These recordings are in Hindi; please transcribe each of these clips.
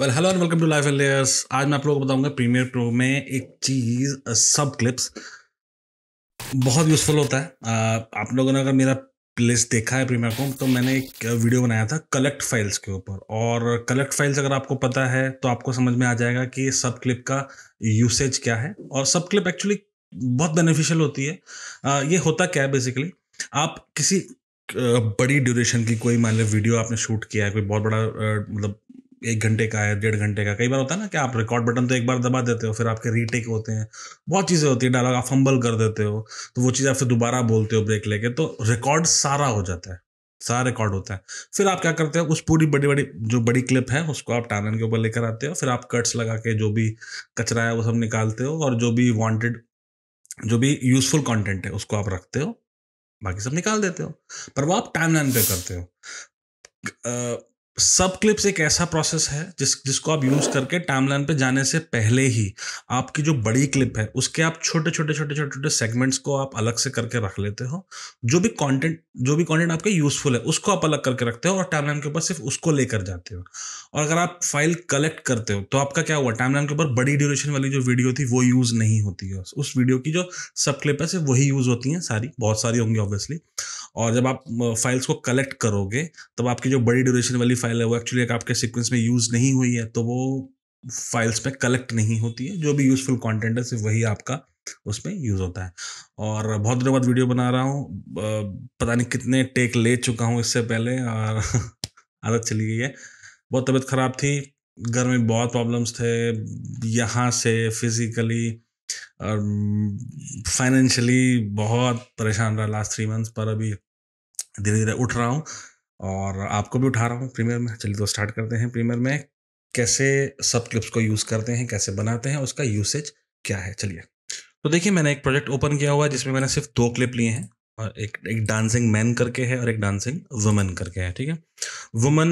Well hello and welcome to life and layers आज मैं आप लोगों को बताऊंगा प्रीमियर प्रो में एक चीज सब क्लिप्स बहुत यूजफुल होता है आप लोगों ने अगर मेरा प्लेस देखा है प्रीमियर को तो मैंने एक वीडियो बनाया था कलेक्ट फाइल्स के ऊपर और कलेक्ट फाइल्स अगर आपको पता है तो आपको समझ में आ जाएगा कि सब क्लिप का यूसेज क्या है और सब क्लिप एक्चुअली बहुत बेनिफिशियल होती है ये होता क्या है बेसिकली आप किसी बड़ी ड्यूरेशन की कोई मान लो वीडियो आपने शूट किया है कोई बहुत बड़ा मतलब एक घंटे का है डेढ़ घंटे का कई बार होता है ना कि आप रिकॉर्ड बटन तो एक बार दबा देते हो फिर आपके रीटेक होते हैं बहुत चीज़ें होती है डायलॉग आप फंबल कर देते हो तो वो चीज़ आप फिर दोबारा बोलते हो ब्रेक लेके तो रिकॉर्ड सारा हो जाता है सारा रिकॉर्ड होता है फिर आप क्या करते हो उस पूरी बड़ी बड़ी जो बड़ी क्लिप है उसको आप टारन के ऊपर लेकर आते हो फिर आप कट्स लगा के जो भी कचरा है वो सब निकालते हो और जो भी वांटेड जो भी यूजफुल कंटेंट है उसको आप रखते हो बाकी सब निकाल देते हो पर वो आप लाइन पे करते हो सब क्लिप्स एक ऐसा प्रोसेस है जिस जिसको आप यूज करके टाइमलाइन पे जाने से पहले ही आपकी जो बड़ी क्लिप है उसके आप छोटे छोटे छोटे छोटे छोटे सेगमेंट्स को आप अलग से करके रख लेते हो जो भी कंटेंट जो भी कंटेंट आपके यूजफुल है उसको आप अलग करके रखते हो और टाइमलाइन के ऊपर सिर्फ उसको लेकर जाते हो और अगर आप फाइल कलेक्ट करते हो तो आपका क्या हुआ टाइमलाइन के ऊपर बड़ी ड्यूरेशन वाली जो वीडियो थी वो यूज नहीं होती है उस वीडियो की जो सब क्लिप है सिर्फ वही यूज होती हैं सारी बहुत सारी होंगी ऑब्वियसली और जब आप फाइल्स को कलेक्ट करोगे तब आपकी जो बड़ी ड्यूरेशन वाली फाइल फाइल है वो एक्चुअली आपके सीक्वेंस में यूज़ नहीं हुई है तो वो फाइल्स पे कलेक्ट नहीं होती है जो भी यूज़फुल कंटेंट है सिर्फ वही आपका उसमें यूज़ होता है और बहुत दिनों बाद वीडियो बना रहा हूँ पता नहीं कितने टेक ले चुका हूँ इससे पहले और आदत चली गई है बहुत तबीयत ख़राब थी घर में बहुत प्रॉब्लम्स थे यहाँ से फिज़िकली और फाइनेंशियली बहुत परेशान रहा लास्ट थ्री मंथ्स पर अभी धीरे धीरे उठ रहा हूँ और आपको भी उठा रहा हूँ प्रीमियर में चलिए तो स्टार्ट करते हैं प्रीमियर में कैसे सब क्लिप्स को यूज़ करते हैं कैसे बनाते हैं उसका यूसेज क्या है चलिए तो देखिए मैंने एक प्रोजेक्ट ओपन किया हुआ है जिसमें मैंने सिर्फ दो क्लिप लिए हैं और एक एक डांसिंग मैन करके है और एक डांसिंग वुमन करके है ठीक है वुमन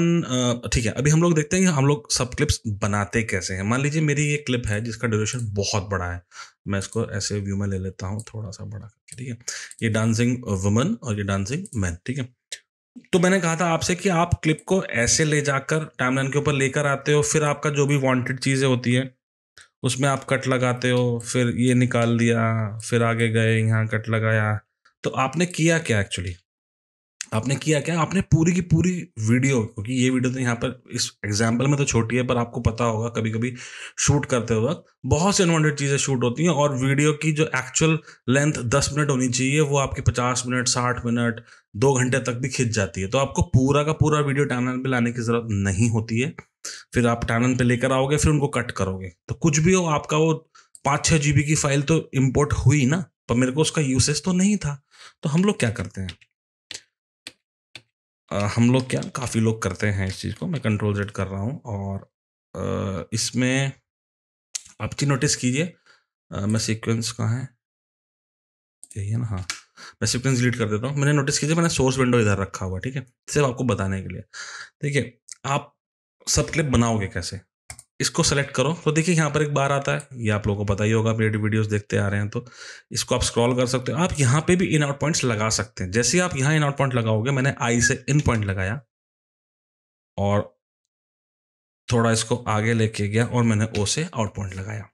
ठीक है अभी हम लोग देखते हैं हम लोग सब क्लिप्स बनाते कैसे हैं मान लीजिए मेरी ये क्लिप है जिसका ड्यूरेशन बहुत बड़ा है मैं इसको ऐसे व्यू में ले लेता हूँ थोड़ा सा बड़ा करके ठीक है ये डांसिंग वुमन और ये डांसिंग मैन ठीक है तो मैंने कहा था आपसे कि आप क्लिप को ऐसे ले जाकर टाइमलाइन के ऊपर लेकर आते हो फिर आपका जो भी वांटेड चीज़ें होती है उसमें आप कट लगाते हो फिर ये निकाल दिया फिर आगे गए यहाँ कट लगाया तो आपने किया क्या एक्चुअली आपने किया क्या आपने पूरी की पूरी वीडियो क्योंकि ये वीडियो तो यहाँ पर इस एग्जाम्पल में तो छोटी है पर आपको पता होगा कभी कभी शूट करते वक्त बहुत सी अनवॉन्टेड चीज़ें शूट होती हैं और वीडियो की जो एक्चुअल लेंथ दस मिनट होनी चाहिए वो आपके पचास मिनट साठ मिनट दो घंटे तक भी खिंच जाती है तो आपको पूरा का पूरा वीडियो टैनल पर लाने की ज़रूरत नहीं होती है फिर आप टैनल पर लेकर आओगे फिर उनको कट करोगे तो कुछ भी हो आपका वो पाँच छः जी की फाइल तो इम्पोर्ट हुई ना पर मेरे को उसका यूसेज तो नहीं था तो हम लोग क्या करते हैं हम लोग क्या काफ़ी लोग करते हैं इस चीज़ को मैं कंट्रोल जेड कर रहा हूँ और इसमें आप चीज नोटिस कीजिए मैं सीक्वेंस कहाँ है यही है ना हाँ मैं सीक्वेंस डिलीट कर देता हूँ मैंने नोटिस कीजिए मैंने सोर्स विंडो इधर रखा हुआ ठीक है सिर्फ आपको बताने के लिए ठीक है आप सब क्लिप बनाओगे कैसे इसको सेलेक्ट करो तो देखिए यहाँ पर एक बार आता है ये आप लोगों को पता ही होगा अपडेट वीडियोस देखते आ रहे हैं तो इसको आप स्क्रॉल कर सकते हो आप यहाँ पे भी इन आउट पॉइंट्स लगा सकते हैं जैसे आप यहाँ इन आउट पॉइंट लगाओगे मैंने आई से इन पॉइंट लगाया और थोड़ा इसको आगे लेके गया और मैंने ओ से आउट पॉइंट लगाया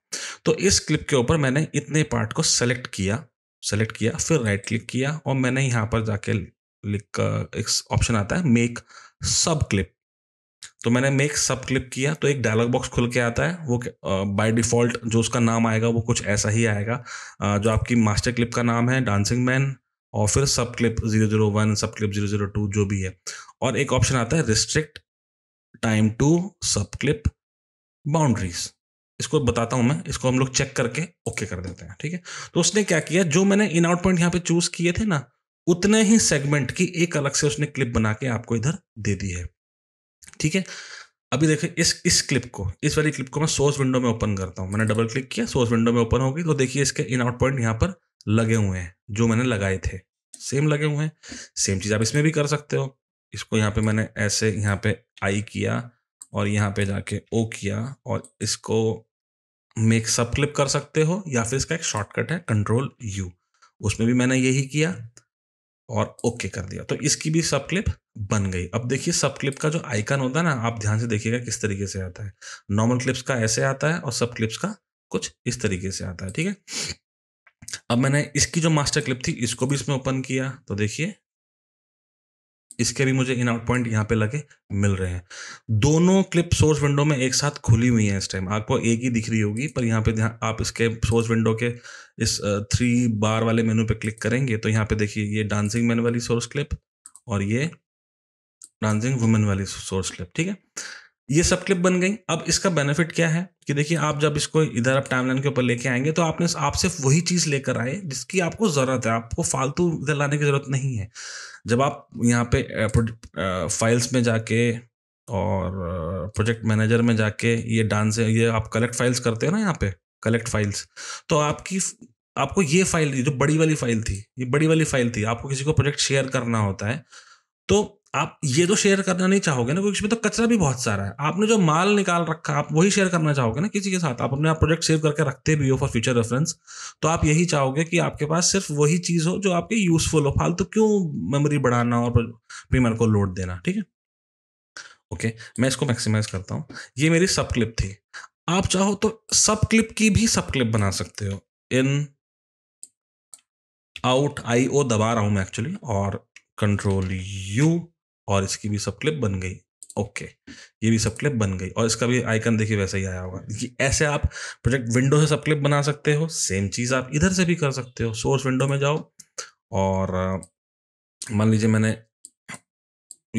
तो इस क्लिप के ऊपर मैंने इतने पार्ट को सेलेक्ट किया सेलेक्ट किया फिर राइट क्लिक किया और मैंने यहाँ पर जाके लिख एक ऑप्शन आता है मेक सब क्लिप तो मैंने मेक सब क्लिक किया तो एक डायलॉग बॉक्स खुल के आता है वो बाय डिफ़ॉल्ट जो उसका नाम आएगा वो कुछ ऐसा ही आएगा जो आपकी मास्टर क्लिप का नाम है डांसिंग मैन और फिर sub clip zero zero one sub clip zero zero two जो भी है और एक ऑप्शन आता है restrict time to sub clip boundaries इसको बताता हूं मैं इसको हम लोग चेक करके ओके कर देते हैं ठीक है तो उसने क्या किया जो मैंने इन आउट पॉइंट यहाँ पे चूज किए थे ना उतने ही सेगमेंट की एक अलग से उसने क्लिप बना के आपको इधर दे दी है ठीक है अभी देखो इस इस क्लिप को इस वाली क्लिप को मैं सोर्स विंडो में ओपन करता हूँ मैंने डबल क्लिक किया सोर्स विंडो में ओपन होगी तो देखिए इसके इन आउट पॉइंट यहाँ पर लगे हुए हैं जो मैंने लगाए थे सेम लगे हुए हैं सेम चीज़ आप इसमें भी कर सकते हो इसको यहाँ पे मैंने ऐसे यहाँ पे आई किया और यहाँ पे जाके ओ किया और इसको मेक सब क्लिप कर सकते हो या फिर इसका एक शॉर्टकट है कंट्रोल यू उसमें भी मैंने यही किया और ओके कर दिया तो इसकी भी सब क्लिप बन गई अब देखिए सब क्लिप का जो आइकन होता है ना आप ध्यान से देखिएगा किस तरीके से आता है नॉर्मल क्लिप्स का ऐसे आता है और सब क्लिप्स का कुछ इस तरीके से आता है ठीक है अब मैंने इसकी जो मास्टर क्लिप थी इसको भी इसमें ओपन किया तो देखिए इसके भी मुझे इन आउट पॉइंट यहाँ पे लगे मिल रहे हैं दोनों क्लिप सोर्स विंडो में एक साथ खुली हुई है इस टाइम आपको एक ही दिख रही होगी पर यहाँ पे आप इसके सोर्स विंडो के इस थ्री बार वाले मेनू पे क्लिक करेंगे तो यहाँ पे देखिए ये डांसिंग मैन वाली सोर्स क्लिप और ये डांसिंग वुमेन वाली सोर्स क्लिप ठीक है ये सब क्लिप बन गई अब इसका बेनिफिट क्या है कि देखिए आप जब इसको इधर आप टाइमलाइन के ऊपर लेके आएंगे तो आपने आप सिर्फ वही चीज़ लेकर आए जिसकी आपको ज़रूरत है आपको फालतू इधर लाने की ज़रूरत नहीं है जब आप यहाँ पे फाइल्स में जाके और प्रोजेक्ट मैनेजर में जाके ये डांस ये आप कलेक्ट फाइल्स करते हैं ना यहाँ पे कलेक्ट फाइल्स तो आपकी आपको ये फाइल जो बड़ी वाली फाइल थी ये बड़ी वाली फाइल थी आपको किसी को प्रोजेक्ट शेयर करना होता है तो आप ये तो शेयर करना नहीं चाहोगे ना क्योंकि इसमें तो कचरा भी बहुत सारा है आपने जो माल निकाल रखा आप वही शेयर करना चाहोगे ना किसी के साथ आप अपने आप प्रोजेक्ट सेव करके रखते भी हो फॉर फ्यूचर रेफरेंस तो आप यही चाहोगे कि आपके पास सिर्फ वही चीज़ हो जो आपके यूजफुल हो फालतू तो क्यों मेमोरी बढ़ाना और पेमर को लोड देना ठीक है ओके मैं इसको मैक्सिमाइज करता हूँ ये मेरी सब क्लिप थी आप चाहो तो सब क्लिप की भी सब क्लिप बना सकते हो इन आउट आई ओ दबा रहा हूँ मैं एक्चुअली और कंट्रोल यू और इसकी भी सब क्लिप बन गई ओके okay. ये भी सब क्लिप बन गई और इसका भी आइकन देखिए वैसे ही आया होगा कि ऐसे आप प्रोजेक्ट विंडो से सब क्लिप बना सकते हो सेम चीज़ आप इधर से भी कर सकते हो सोर्स विंडो में जाओ और मान लीजिए मैंने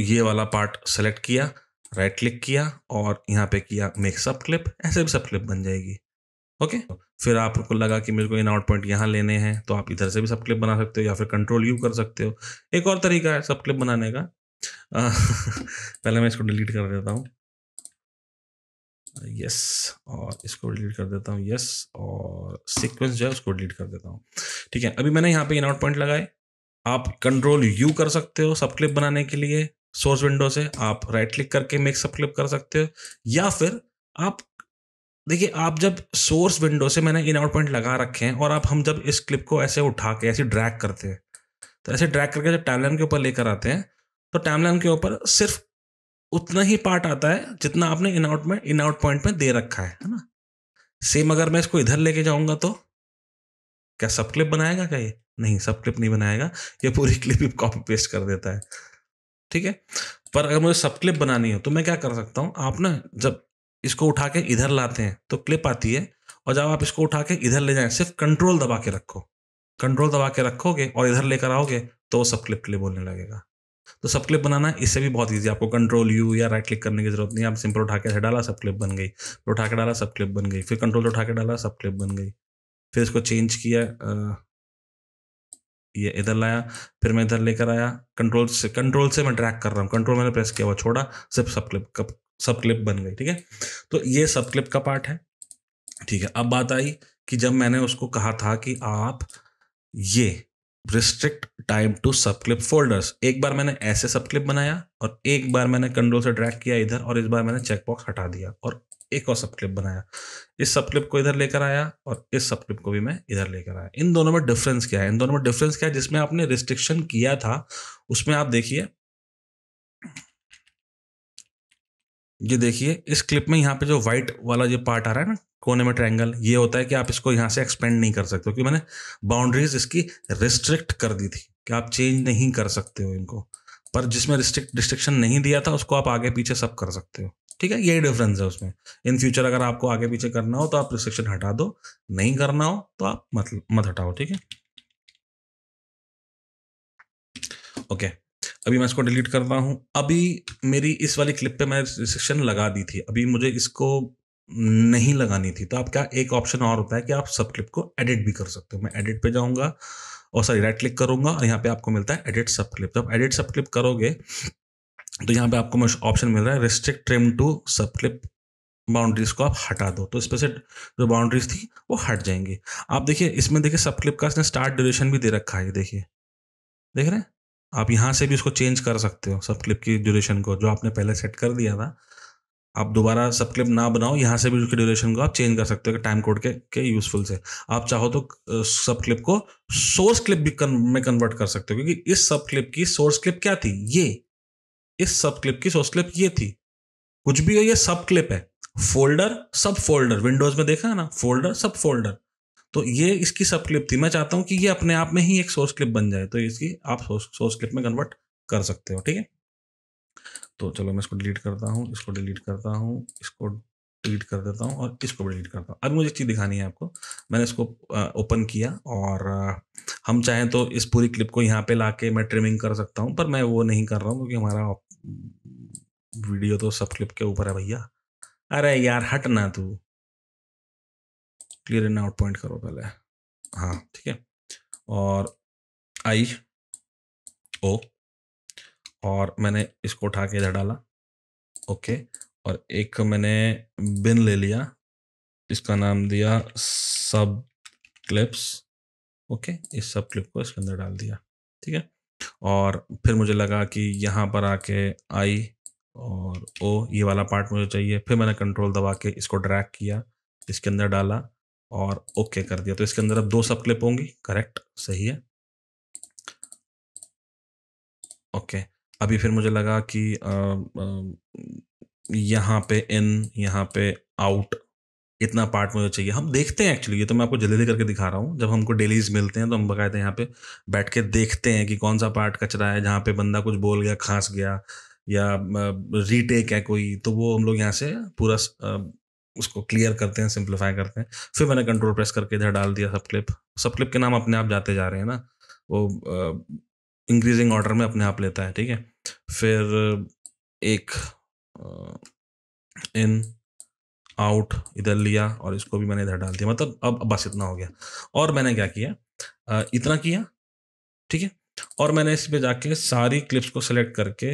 ये वाला पार्ट सेलेक्ट किया राइट क्लिक किया और यहाँ पे किया मेक सब क्लिप ऐसे भी सब क्लिप बन जाएगी ओके okay? फिर आपको लगा कि मेरे को इन आउट पॉइंट यहाँ लेने हैं तो आप इधर से भी सब क्लिप बना सकते हो या फिर कंट्रोल यू कर सकते हो एक और तरीका है सब क्लिप बनाने का पहले मैं इसको डिलीट कर देता हूँ यस और इसको डिलीट कर देता हूँ यस और सीक्वेंस जो है उसको डिलीट कर देता हूँ ठीक है अभी मैंने यहाँ पे इन आउट पॉइंट लगाए आप कंट्रोल यू कर सकते हो सब क्लिप बनाने के लिए सोर्स विंडो से आप राइट क्लिक करके मेक सब क्लिप कर सकते हो या फिर आप देखिए आप जब सोर्स विंडो से मैंने इन आउट पॉइंट लगा रखे हैं और आप हम जब इस क्लिप को ऐसे उठा के ऐसे ड्रैग करते हैं तो ऐसे ड्रैग करके जब टाइमलाइन के ऊपर लेकर आते हैं तो टाइमलाइन के ऊपर सिर्फ उतना ही पार्ट आता है जितना आपने इन आउट में इन आउट पॉइंट में दे रखा है है ना सेम अगर मैं इसको इधर लेके जाऊंगा तो क्या सब क्लिप बनाएगा क्या ये नहीं सब क्लिप नहीं बनाएगा ये पूरी क्लिप ही कॉपी पेस्ट कर देता है ठीक है पर अगर मुझे सब क्लिप बनानी हो तो मैं क्या कर सकता हूँ आप ना जब इसको उठा के इधर लाते हैं तो क्लिप आती है और जब आप इसको उठा के इधर ले जाएं सिर्फ कंट्रोल दबा के रखो कंट्रोल दबा के रखोगे और इधर लेकर आओगे तो वो सब क्लिप के लिए बोलने लगेगा तो सब क्लिप बनाना इससे भी बहुत ईजी आपको कंट्रोल यू या राइट क्लिक करने की जरूरत नहीं आप सिंपल उठा के डाला सब क्लिप बन गई फिर उठा के डाला सब क्लिप बन गई फिर कंट्रोल उठा के डाला सब क्लिप बन गई फिर इसको चेंज किया ये इधर लाया फिर मैं इधर लेकर आया कंट्रोल से कंट्रोल से मैं ट्रैक कर रहा हूँ कंट्रोल मैंने प्रेस किया हुआ छोड़ा सिर्फ सब क्लिप सब क्लिप बन गई ठीक है तो ये सब क्लिप का पार्ट है ठीक है अब बात आई कि जब मैंने उसको कहा था कि आप ये restrict time to sub clip folders एक बार मैंने ऐसे सब क्लिप बनाया और एक बार मैंने कंट्रोल से ड्रैग किया इधर और इस बार मैंने चेकबॉक्स हटा दिया और एक और सब क्लिप बनाया इस सब क्लिप को इधर लेकर आया और इस सब क्लिप को भी मैं इधर लेकर आया इन दोनों में डिफरेंस क्या है इन दोनों में डिफरेंस क्या है जिसमें आपने रिस्ट्रिक्शन किया था उसमें आप देखिए ये देखिए इस क्लिप में यहाँ पे जो व्हाइट वाला जो पार्ट आ रहा है ना कोने में ट्रायंगल ये होता है कि आप इसको यहाँ से एक्सपेंड नहीं कर सकते क्योंकि मैंने बाउंड्रीज इसकी रिस्ट्रिक्ट कर दी थी कि आप चेंज नहीं कर सकते हो इनको पर जिसमें रिस्ट्रिक्ट रिस्ट्रिक्शन नहीं दिया था उसको आप आगे पीछे सब कर सकते हो ठीक है यही डिफरेंस है उसमें इन फ्यूचर अगर आपको आगे पीछे करना हो तो आप रिस्ट्रिक्शन हटा दो नहीं करना हो तो आप मत मत हटाओ ठीक है ओके okay. अभी मैं इसको डिलीट करता हूँ अभी मेरी इस वाली क्लिप पे मैं रिस्ट्रिक्शन लगा दी थी अभी मुझे इसको नहीं लगानी थी तो आप क्या एक ऑप्शन और होता है कि आप सब क्लिप को एडिट भी कर सकते हो मैं एडिट पे जाऊंगा और सॉरी राइट क्लिक करूंगा और यहाँ पे आपको मिलता है एडिट सब क्लिप जब एडिट सब क्लिप करोगे तो यहाँ पे आपको ऑप्शन मिल रहा है restrict trim to sub clip boundaries को आप हटा दो तो इस पर से जो बाउंड्रीज थी वो हट जाएंगे आप देखिए इसमें देखिए सब क्लिप का इसने स्टार्ट ड्यूरेशन भी दे रखा है देखिए देख रहे हैं आप यहाँ से भी उसको चेंज कर सकते हो सब क्लिप की ड्यूरेशन को जो आपने पहले सेट कर दिया था आप दोबारा सब क्लिप ना बनाओ यहाँ से भी उसकी ड्यूरेशन को आप चेंज कर सकते हो टाइम कोड के के यूजफुल से आप चाहो तो सब क्लिप को सोर्स क्लिप भी कन, में कन्वर्ट कर सकते हो क्योंकि इस सब क्लिप की सोर्स क्लिप क्या थी ये इस सब क्लिप की सोर्स क्लिप ये थी कुछ भी हो ये सब क्लिप है फोल्डर सब फोल्डर विंडोज में देखा है ना फोल्डर सब फोल्डर तो ये इसकी सब क्लिप थी मैं चाहता हूँ कि ये अपने आप में ही एक सोर्स क्लिप बन जाए तो इसकी आप सोर्स क्लिप में कन्वर्ट कर सकते हो ठीक है तो चलो मैं इसको डिलीट करता हूँ इसको डिलीट करता हूँ इसको डिलीट कर देता हूँ और इसको डिलीट करता हूँ अब मुझे एक चीज़ दिखानी है आपको मैंने इसको ओपन किया और हम चाहें तो इस पूरी क्लिप को यहाँ पे ला के मैं ट्रिमिंग कर सकता हूँ पर मैं वो नहीं कर रहा हूँ क्योंकि हमारा वीडियो तो सब क्लिप के ऊपर है भैया अरे यार हट ना तू क्लियर इन आउट पॉइंट करो पहले हाँ ठीक है और आई ओ और मैंने इसको उठा के इधर डाला ओके और एक मैंने बिन ले लिया इसका नाम दिया सब क्लिप्स ओके इस सब क्लिप को इसके अंदर डाल दिया ठीक है और फिर मुझे लगा कि यहाँ पर आके आई और ओ ये वाला पार्ट मुझे चाहिए फिर मैंने कंट्रोल दबा के इसको ड्रैग किया इसके अंदर डाला और ओके okay कर दिया तो इसके अंदर अब दो सब क्लिप होंगी करेक्ट सही है ओके okay. अभी फिर मुझे लगा कि यहाँ पे इन यहाँ पे आउट इतना पार्ट मुझे चाहिए हम देखते हैं एक्चुअली ये तो मैं आपको जल्दी जल्दी करके दिखा रहा हूँ जब हमको डेलीज मिलते हैं तो हम बकायदे यहाँ पे बैठ के देखते हैं कि कौन सा पार्ट कचरा है जहाँ पे बंदा कुछ बोल गया खास गया या रीटेक है कोई तो वो हम लोग यहाँ से पूरा उसको क्लियर करते हैं सिंप्लीफाई करते हैं फिर मैंने कंट्रोल प्रेस करके इधर डाल दिया सब क्लिप सब क्लिप के नाम अपने आप जाते जा रहे हैं ना वो इंक्रीजिंग ऑर्डर में अपने आप लेता है ठीक है फिर एक इन आउट इधर लिया और इसको भी मैंने इधर डाल दिया मतलब अब बस इतना हो गया और मैंने क्या किया इतना किया ठीक है और मैंने इस पर जाके सारी क्लिप्स को सिलेक्ट करके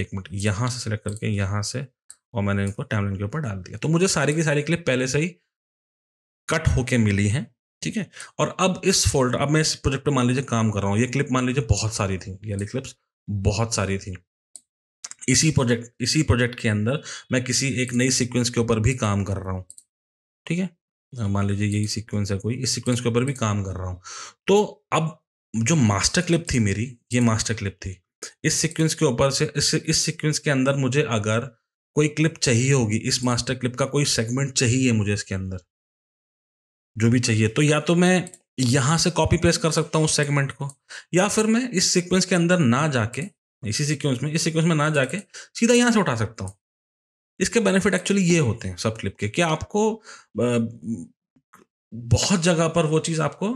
एक मिनट यहाँ से सिलेक्ट करके यहाँ से और मैंने इनको टाइमलाइन के ऊपर डाल दिया तो मुझे सारी की सारी क्लिप पहले से ही कट होके मिली हैं ठीक है और अब इस फोल्डर अब मैं इस प्रोजेक्ट पर मान लीजिए काम कर रहा हूँ ये क्लिप मान लीजिए बहुत सारी थी ये क्लिप्स बहुत सारी थी इसी प्रोजेक्ट इसी प्रोजेक्ट के अंदर मैं किसी एक नई सीक्वेंस के ऊपर भी काम कर रहा हूँ ठीक है मान लीजिए यही सीक्वेंस है कोई इस सीक्वेंस के ऊपर भी काम कर रहा हूँ तो अब जो मास्टर क्लिप थी मेरी ये मास्टर क्लिप थी इस सीक्वेंस के ऊपर से इस इस सीक्वेंस के अंदर मुझे अगर कोई क्लिप चाहिए होगी इस मास्टर क्लिप का कोई सेगमेंट चाहिए मुझे इसके अंदर जो भी चाहिए तो या तो मैं यहां से कॉपी पेस्ट कर सकता हूं उस सेगमेंट को या फिर मैं इस सीक्वेंस के अंदर ना जाके इसी सीक्वेंस में इस सीक्वेंस में ना जाके सीधा यहां से उठा सकता हूँ इसके बेनिफिट एक्चुअली ये होते हैं सब क्लिप के कि आपको बहुत जगह पर वो चीज़ आपको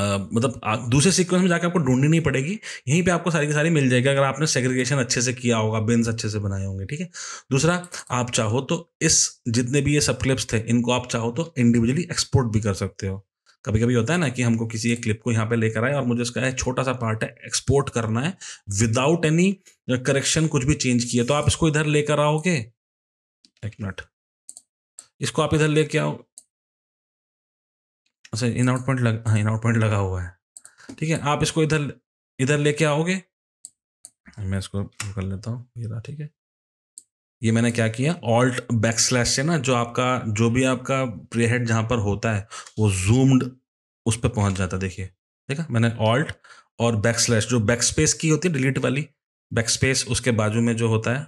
मतलब आ, मतलब दूसरे सीक्वेंस में जाकर आपको ढूंढनी नहीं पड़ेगी यहीं पे आपको सारी की सारी मिल जाएगी अगर आपने सेग्रीगेशन अच्छे से किया होगा बिन्स अच्छे से बनाए होंगे ठीक है दूसरा आप चाहो तो इस जितने भी ये सब क्लिप्स थे इनको आप चाहो तो इंडिविजुअली एक्सपोर्ट भी कर सकते हो कभी कभी होता है ना कि हमको किसी एक क्लिप को यहाँ पे लेकर आए और मुझे उसका छोटा सा पार्ट है एक्सपोर्ट करना है विदाउट एनी करेक्शन कुछ भी चेंज किया तो आप इसको इधर लेकर आओगे एक मिनट इसको आप इधर लेके आओ अच्छा इन आउट पॉइंट लग हाँ इन आउट पॉइंट लगा हुआ है ठीक है आप इसको इधर इधर लेके आओगे मैं इसको कर लेता हूँ ये रहा ठीक है ये मैंने क्या किया ऑल्ट बैक स्लैश से ना जो आपका जो भी आपका प्रेहेड जहाँ पर होता है वो जूम्ड उस पर पहुँच जाता है देखिए ठीक है मैंने ऑल्ट और बैक स्लैश जो बैक स्पेस की होती है डिलीट वाली बैक स्पेस उसके बाजू में जो होता है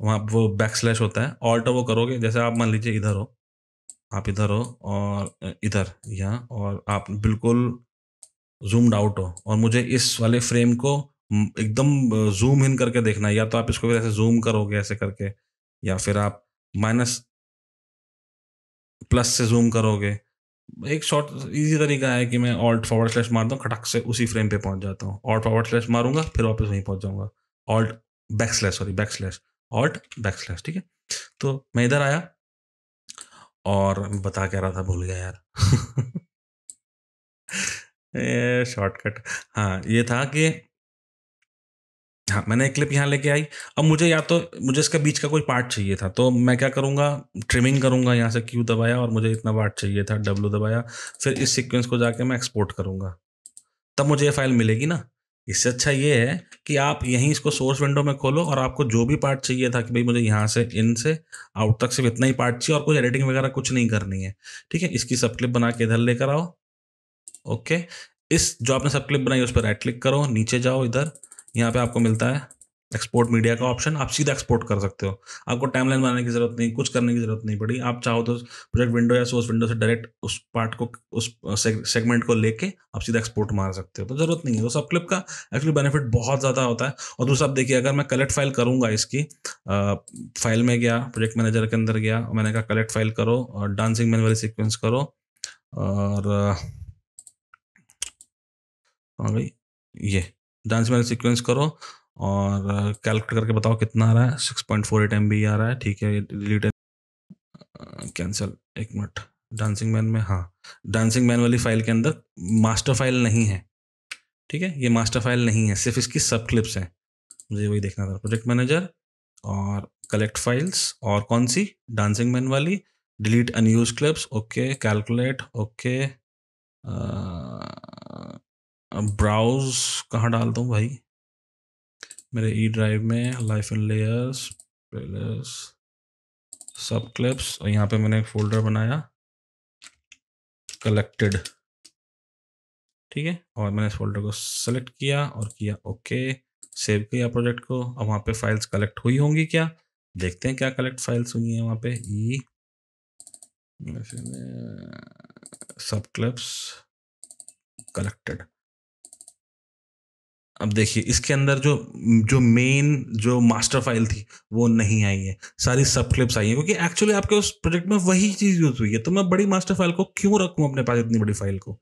वहाँ वो बैक स्लैश होता है ऑल्ट वो करोगे जैसे आप मान लीजिए इधर हो आप इधर हो और इधर यहाँ और आप बिल्कुल जूम्ड आउट हो और मुझे इस वाले फ्रेम को एकदम जूम इन करके देखना है या तो आप इसको फिर ऐसे जूम करोगे ऐसे करके या फिर आप माइनस प्लस से जूम करोगे एक शॉर्ट इजी तरीका है कि मैं ऑल्ट फॉरवर्ड स्लैश मारता हूँ खटक से उसी फ्रेम पे पहुंच जाता हूँ ऑल्ट फॉरवर्ड स्लैश मारूंगा फिर वापस वहीं पहुंच जाऊंगा alt back slash sorry back slash alt back slash ठीक है तो मैं इधर आया और बता क्या रहा था भूल गया यार शॉर्टकट हाँ ये था कि हाँ मैंने एक क्लिप यहाँ लेके आई अब मुझे या तो मुझे इसका बीच का कोई पार्ट चाहिए था तो मैं क्या करूँगा ट्रिमिंग करूँगा यहाँ से क्यू दबाया और मुझे इतना पार्ट चाहिए था डब्लू दबाया फिर इस सीक्वेंस को जाके मैं एक्सपोर्ट करूँगा तब मुझे ये फाइल मिलेगी ना इससे अच्छा ये है कि आप यहीं इसको सोर्स विंडो में खोलो और आपको जो भी पार्ट चाहिए था कि भाई मुझे यहाँ से इन से आउट तक सिर्फ इतना ही पार्ट चाहिए और कुछ एडिटिंग वगैरह कुछ नहीं करनी है ठीक है इसकी सब क्लिप बना के इधर लेकर आओ ओके इस जो आपने सब क्लिप बनाई उस पर राइट क्लिक करो नीचे जाओ इधर यहाँ पे आपको मिलता है एक्सपोर्ट मीडिया का ऑप्शन आप सीधा एक्सपोर्ट कर सकते हो आपको टाइमलाइन बनाने की जरूरत नहीं कुछ करने की जरूरत नहीं पड़ी आप चाहो तो प्रोजेक्ट विंडो या सोर्स विंडो से डायरेक्ट उस पार्ट को उस सेगमेंट को लेके आप सीधा एक्सपोर्ट मार सकते हो तो जरूरत नहीं है तो सब क्लिप का एक्चुअली बेनिफिट बहुत ज़्यादा होता है और दूसरा आप देखिए अगर मैं कलेक्ट फाइल करूंगा इसकी फाइल में गया प्रोजेक्ट मैनेजर के अंदर गया मैंने कहा कलेक्ट फाइल करो और डांसिंग मैन वाली सिक्वेंस करो और हाँ भाई ये डांस मैन सिक्वेंस करो और कैलकुलेट करके बताओ कितना आ रहा है six point four eight M B आ रहा है ठीक है डिलीट कैंसिल एक मिनट डांसिंग मैन में हाँ डांसिंग मैन वाली फाइल के अंदर मास्टर फाइल नहीं है ठीक है ये मास्टर फाइल नहीं है सिर्फ इसकी सब क्लिप्स हैं मुझे वही देखना था प्रोजेक्ट मैनेजर और कलेक्ट फाइल्स और कौन सी डांसिंग मैन वाली delete unused clips okay calculate okay browse कहाँ डाल दूँ भाई मेरे ई e ड्राइव में life and layers players sub clips और यहाँ पे मैंने एक फोल्डर बनाया कलेक्टेड ठीक है और मैंने इस फोल्डर को सेलेक्ट किया और किया ओके सेव किया प्रोजेक्ट को अब वहाँ पे फाइल्स कलेक्ट हुई होंगी क्या देखते हैं क्या कलेक्ट फाइल्स हुई हैं वहाँ पे ई सब क्लिप्स कलेक्टेड अब देखिए इसके अंदर जो जो मेन जो मास्टर फाइल थी वो नहीं आई है सारी सब क्लिप्स आई है क्योंकि एक्चुअली आपके उस प्रोजेक्ट में वही चीज़ यूज़ हुई है तो मैं बड़ी मास्टर फाइल को क्यों रखूँ अपने पास इतनी बड़ी फाइल को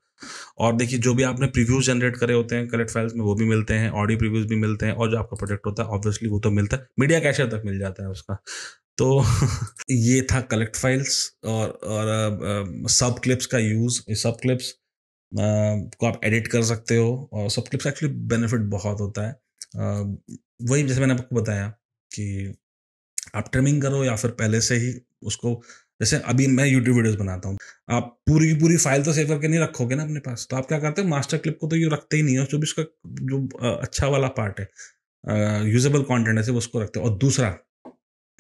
और देखिए जो भी आपने प्रीव्यूज जनरेट करे होते हैं कलेक्ट फाइल्स में वो भी मिलते हैं ऑडियो प्रीव्यूज भी मिलते हैं और जो आपका प्रोजेक्ट होता है ऑब्वियसली वो तो मिलता है मीडिया कैशर तक मिल जाता है उसका तो ये था कलेक्ट फाइल्स और और सब क्लिप्स का यूज़ सब क्लिप्स को आप एडिट कर सकते हो और सब क्लिप्स एक्चुअली बेनिफिट बहुत होता है वही जैसे मैंने आपको बताया कि आप ट्रिमिंग करो या फिर पहले से ही उसको जैसे अभी मैं यूट्यूब वीडियोस बनाता हूँ आप पूरी की पूरी फाइल तो सेव करके नहीं रखोगे ना अपने पास तो आप क्या करते हो मास्टर क्लिप को तो ये रखते ही नहीं हो जो भी उसका जो अच्छा वाला पार्ट है यूजेबल कॉन्टेंट है सिर्फ उसको रखते हो और दूसरा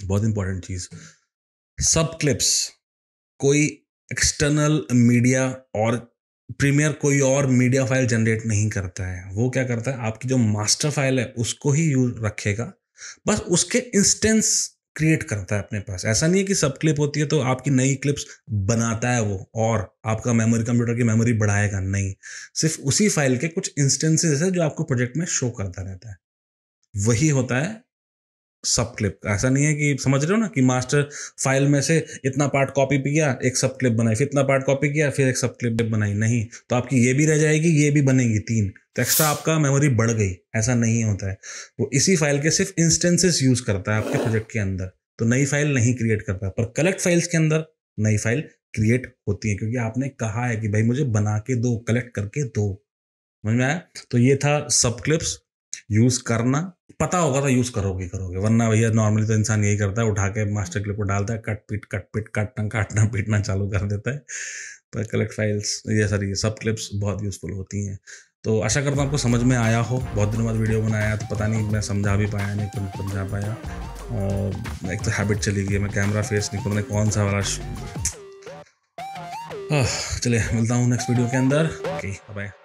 बहुत इंपॉर्टेंट चीज़ सब क्लिप्स कोई एक्सटर्नल मीडिया और प्रीमियर कोई और मीडिया फाइल जनरेट नहीं करता है वो क्या करता है आपकी जो मास्टर फाइल है उसको ही यूज रखेगा बस उसके इंस्टेंस क्रिएट करता है अपने पास ऐसा नहीं है कि सब क्लिप होती है तो आपकी नई क्लिप्स बनाता है वो और आपका मेमोरी कंप्यूटर की मेमोरी बढ़ाएगा नहीं सिर्फ उसी फाइल के कुछ इंस्टेंसेज है जो आपको प्रोजेक्ट में शो करता रहता है वही होता है सब क्लिप ऐसा नहीं है कि समझ रहे हो ना कि मास्टर फाइल में से इतना पार्ट कॉपी किया एक सब क्लिप बनाई फिर इतना पार्ट कॉपी किया फिर एक सब क्लिप बनाई नहीं तो आपकी ये भी रह जाएगी ये भी बनेगी तीन तो एक्स्ट्रा आपका मेमोरी बढ़ गई ऐसा नहीं होता है वो इसी फाइल के सिर्फ इंस्टेंसेस यूज करता है आपके प्रोजेक्ट के अंदर तो नई फाइल नहीं क्रिएट करता पर कलेक्ट फाइल्स के अंदर नई फाइल क्रिएट होती है क्योंकि आपने कहा है कि भाई मुझे बना के दो कलेक्ट करके दो समझ में आया तो ये था सब क्लिप्स यूज करना पता होगा तो यूज करोगे करोगे वरना भैया नॉर्मली तो इंसान यही करता है उठा के मास्टर क्लिप को डालता है कट पीट कट पीट काटना काटना पीटना चालू कर देता है पर कलेक्ट फाइल्स ये सॉरी ये सब क्लिप्स बहुत यूजफुल होती हैं तो आशा करता हूँ आपको समझ में आया हो बहुत दिनों बाद वीडियो बनाया तो पता नहीं मैं समझा भी पाया नहीं कुछ तो मतलब समझा पाया और एक तो हैबिट चली गई मैं कैमरा फेस नहीं मैंने कौन सा वाला हाँ, चलिए मिलता हूँ नेक्स्ट वीडियो के अंदर ओके बाय